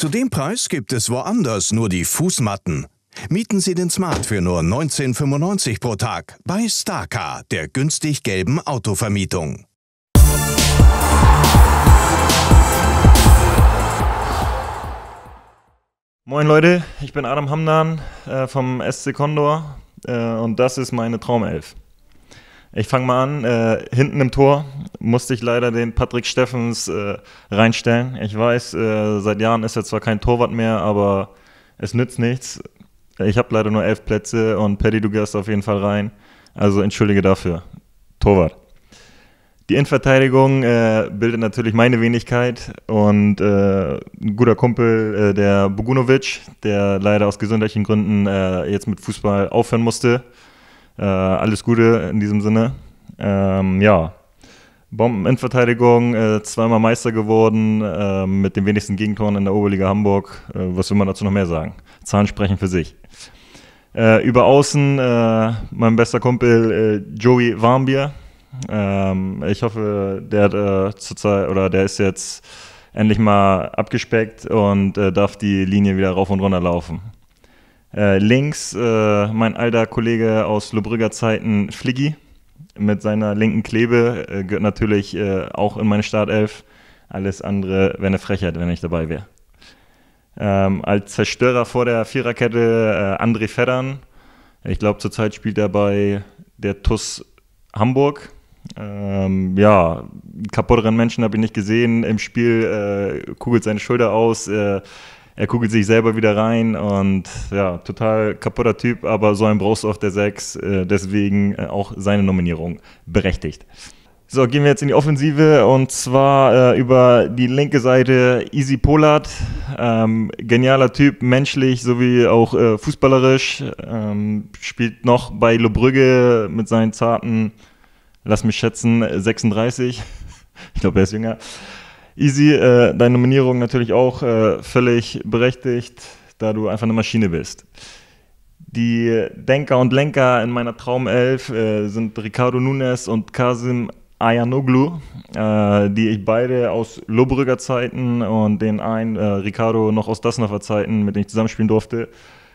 Zu dem Preis gibt es woanders nur die Fußmatten. Mieten Sie den Smart für nur 19,95 pro Tag bei Starcar, der günstig gelben Autovermietung. Moin Leute, ich bin Adam Hamdan äh, vom SC Condor äh, und das ist meine Traumelf. Ich fange mal an. Äh, hinten im Tor musste ich leider den Patrick Steffens äh, reinstellen. Ich weiß, äh, seit Jahren ist er zwar kein Torwart mehr, aber es nützt nichts. Ich habe leider nur elf Plätze und Paddy, du gehst auf jeden Fall rein. Also entschuldige dafür. Torwart. Die Innenverteidigung äh, bildet natürlich meine Wenigkeit und äh, ein guter Kumpel, äh, der Bogunovic, der leider aus gesundheitlichen Gründen jetzt mit Fußball aufhören musste. Äh, alles Gute in diesem Sinne. Ähm, ja, Bomben-Innenverteidigung, äh, zweimal Meister geworden, äh, mit den wenigsten Gegentoren in der Oberliga Hamburg. Äh, was will man dazu noch mehr sagen? Zahlen sprechen für sich. Äh, über Außen äh, mein bester Kumpel äh, Joey Warmbier. Ähm, ich hoffe, der hat zurzeit oder der ist jetzt endlich mal abgespeckt und darf die Linie wieder rauf und runter laufen. Äh, links äh, mein alter Kollege aus Lubrügger Zeiten, Fliggi, mit seiner linken Klebe, äh, gehört natürlich äh, auch in meine Startelf. Alles andere wäre eine Frechheit, wenn ich dabei wäre. Ähm, als Zerstörer vor der Viererkette äh, André Feddern. Ich glaube, zurzeit spielt er bei der TUS Hamburg. Ähm, ja, kaputteren Menschen habe ich nicht gesehen. Im Spiel äh, kugelt seine Schulter aus. Äh, er kugelt sich selber wieder rein und ja, total kaputter Typ, aber so ein brauchst du auf der 6, äh, deswegen äh, auch seine Nominierung berechtigt. So, gehen wir jetzt in die Offensive und zwar äh, über die linke Seite Easy Polat. Ähm, genialer Typ, menschlich sowie auch äh, fußballerisch. Ähm, spielt noch bei Lobrügge mit seinen zarten, lass mich schätzen, 36. ich glaube, er ist jünger. Easy, äh, deine Nominierung natürlich auch äh, völlig berechtigt, da du einfach eine Maschine bist. Die Denker und Lenker in meiner Traumelf äh, sind Ricardo Nunes und Kasim Ayanoglu, äh, die ich beide aus Lobrügger Zeiten und den einen, äh, Ricardo, noch aus Dasnafer Zeiten, mit denen ich zusammenspielen durfte,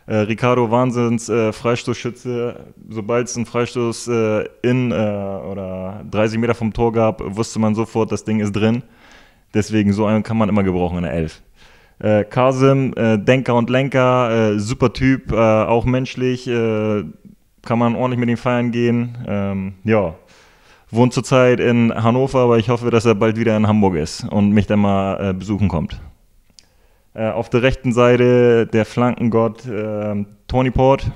äh, Ricardo Wahnsinns äh, Freistoßschütze. Sobald es einen Freistoß äh, in äh, oder 30 Meter vom Tor gab, wusste man sofort, das Ding ist drin. Deswegen, so einen kann man immer gebrauchen in der Elf. Äh, Kasim, äh, Denker und Lenker, äh, super Typ, äh, auch menschlich, äh, kann man ordentlich mit ihm feiern gehen. Ähm, ja, wohnt zurzeit in Hannover, aber ich hoffe, dass er bald wieder in Hamburg ist und mich dann mal äh, besuchen kommt. Äh, auf der rechten Seite der Flankengott Tony Port.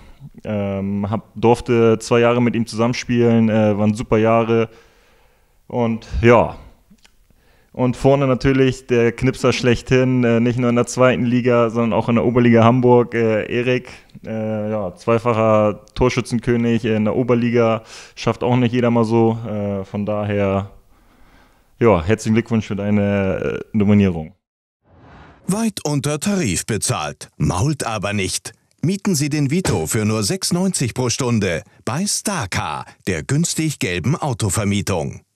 Ähm, hab, durfte zwei Jahre mit ihm zusammenspielen, waren super Jahre. Und ja, und vorne natürlich der Knipser schlechthin, äh, nicht nur in der zweiten Liga, sondern auch in der Oberliga Hamburg, äh, Erik, äh, ja, zweifacher Torschützenkönig in der Oberliga, schafft auch nicht jeder mal so. Äh, von daher, ja, herzlichen Glückwunsch für deine äh, Nominierung. Weit unter Tarif bezahlt, mault aber nicht. Mieten Sie den Vito für nur 6,90 pro Stunde bei Starcar, der günstig gelben Autovermietung.